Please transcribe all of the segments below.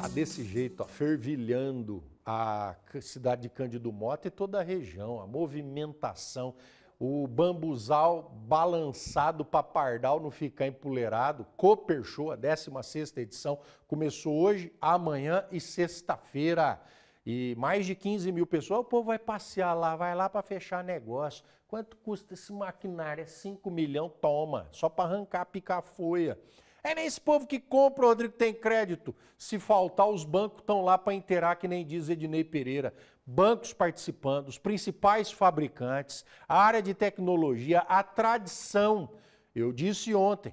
Tá desse jeito, ó, fervilhando a cidade de Cândido Mota e toda a região, a movimentação, o bambuzal balançado para pardal não ficar empoleirado, Cooper Show, a 16 edição, começou hoje, amanhã e sexta-feira. E mais de 15 mil pessoas, o povo vai passear lá, vai lá para fechar negócio. Quanto custa esse maquinário? É 5 milhão? Toma, só para arrancar, picar a folha. É nesse povo que compra, Rodrigo, tem crédito. Se faltar, os bancos estão lá para inteirar, que nem diz Ednei Pereira. Bancos participando, os principais fabricantes, a área de tecnologia, a tradição. Eu disse ontem,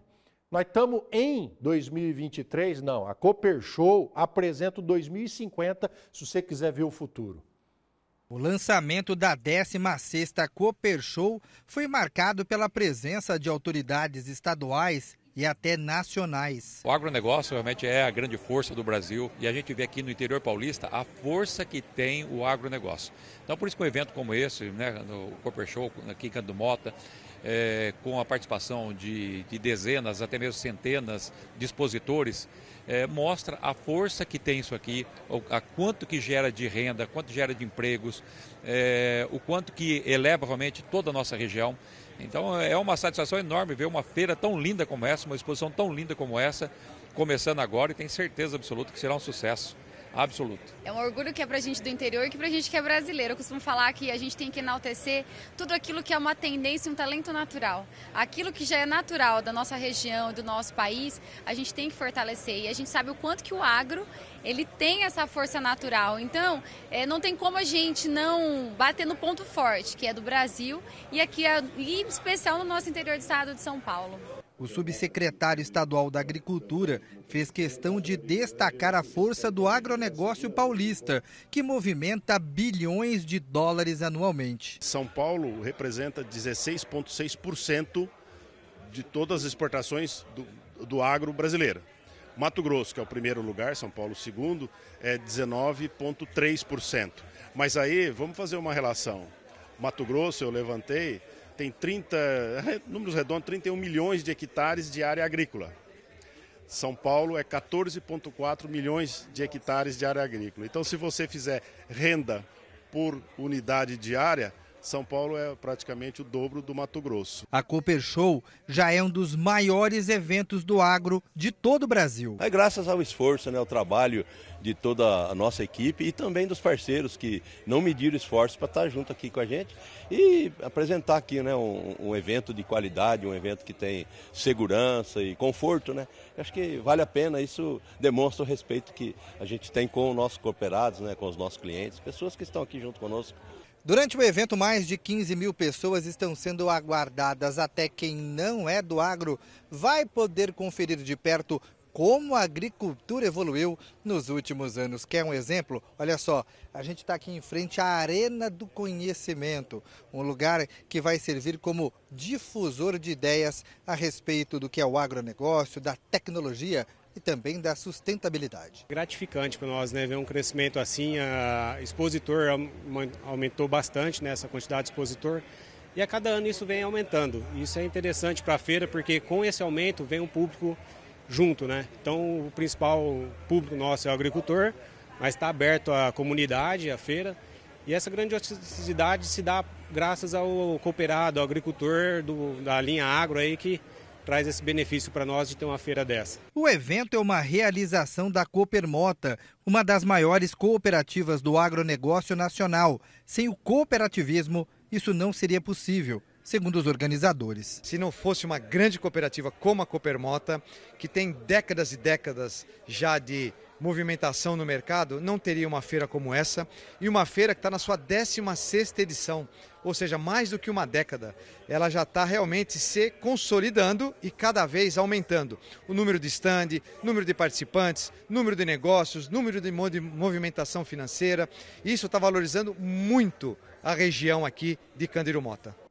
nós estamos em 2023, não, a Cooper Show apresenta o 2050, se você quiser ver o futuro. O lançamento da 16ª Cooper Show foi marcado pela presença de autoridades estaduais e até nacionais. O agronegócio realmente é a grande força do Brasil e a gente vê aqui no interior paulista a força que tem o agronegócio. Então, por isso que um evento como esse, né, no Cooper Show, aqui em Canto do Mota, é, com a participação de, de, dezenas, até mesmo centenas de expositores, é, mostra a força que tem isso aqui, a quanto que gera de renda, quanto gera de empregos, é, o quanto que eleva realmente toda a nossa região. Então é uma satisfação enorme ver uma feira tão linda como essa, uma exposição tão linda como essa, começando agora e tenho certeza absoluta que será um sucesso absoluto. É um orgulho que é pra gente do interior e que pra gente que é brasileiro. Eu costumo falar que a gente tem que enaltecer tudo aquilo que é uma tendência, um talento natural. Aquilo que já é natural da nossa região, do nosso país, a gente tem que fortalecer. E a gente sabe o quanto que o agro, ele tem essa força natural. Então, é, não tem como a gente não bater no ponto forte, que é do Brasil, e aqui, é, e em especial no nosso interior do estado de São Paulo. O subsecretário estadual da Agricultura fez questão de destacar a força do agronegócio paulista, que movimenta bilhões de dólares anualmente. São Paulo representa 16,6% de todas as exportações do, do agro brasileiro. Mato Grosso, que é o primeiro lugar, São Paulo, segundo, é 19,3%. Mas aí, vamos fazer uma relação. Mato Grosso, eu levantei, tem 30, números redondos, 31 milhões de hectares de área agrícola. São Paulo é 14,4 milhões de hectares de área agrícola. Então, se você fizer renda por unidade de área, são Paulo é praticamente o dobro do Mato Grosso. A Cooper Show já é um dos maiores eventos do agro de todo o Brasil. É graças ao esforço, né, ao trabalho de toda a nossa equipe e também dos parceiros que não mediram esforço para estar junto aqui com a gente e apresentar aqui né, um, um evento de qualidade, um evento que tem segurança e conforto. Né? Acho que vale a pena, isso demonstra o respeito que a gente tem com os nossos cooperados, né, com os nossos clientes, pessoas que estão aqui junto conosco. Durante o evento, mais de 15 mil pessoas estão sendo aguardadas. Até quem não é do agro vai poder conferir de perto como a agricultura evoluiu nos últimos anos. Quer um exemplo? Olha só, a gente está aqui em frente à Arena do Conhecimento, um lugar que vai servir como difusor de ideias a respeito do que é o agronegócio, da tecnologia e também da sustentabilidade. Gratificante para nós né, ver um crescimento assim. A expositor aumentou bastante nessa né, quantidade de expositor. E a cada ano isso vem aumentando. Isso é interessante para a feira, porque com esse aumento vem um público junto, né? Então o principal público nosso é o agricultor, mas está aberto à comunidade, à feira. E essa grandiosidade se dá graças ao cooperado, ao agricultor do, da linha agro aí que traz esse benefício para nós de ter uma feira dessa. O evento é uma realização da Coopermota, uma das maiores cooperativas do agronegócio nacional. Sem o cooperativismo, isso não seria possível segundo os organizadores. Se não fosse uma grande cooperativa como a Coopermota, que tem décadas e décadas já de movimentação no mercado, não teria uma feira como essa e uma feira que está na sua 16 edição, ou seja, mais do que uma década. Ela já está realmente se consolidando e cada vez aumentando. O número de stand, número de participantes, número de negócios, número de movimentação financeira. Isso está valorizando muito a região aqui de Cândido Mota.